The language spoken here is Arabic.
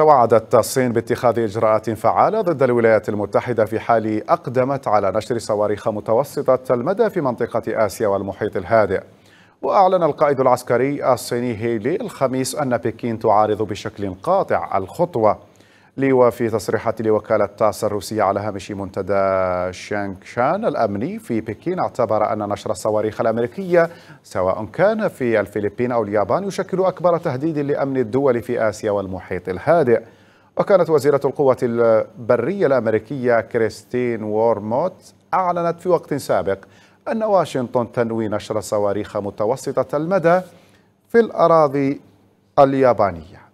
توعدت الصين باتخاذ إجراءات فعالة ضد الولايات المتحدة في حال أقدمت على نشر صواريخ متوسطة المدى في منطقة آسيا والمحيط الهادئ وأعلن القائد العسكري الصيني هيلي الخميس أن بكين تعارض بشكل قاطع الخطوة ليوا في تصريحات لوكالة تاس الروسية على هامش منتدى شانكشان الأمني في بكين اعتبر أن نشر الصواريخ الأمريكية سواء كان في الفلبين أو اليابان يشكل أكبر تهديد لأمن الدول في آسيا والمحيط الهادئ وكانت وزيرة القوة البرية الأمريكية كريستين وورموت أعلنت في وقت سابق أن واشنطن تنوي نشر صواريخ متوسطة المدى في الأراضي اليابانية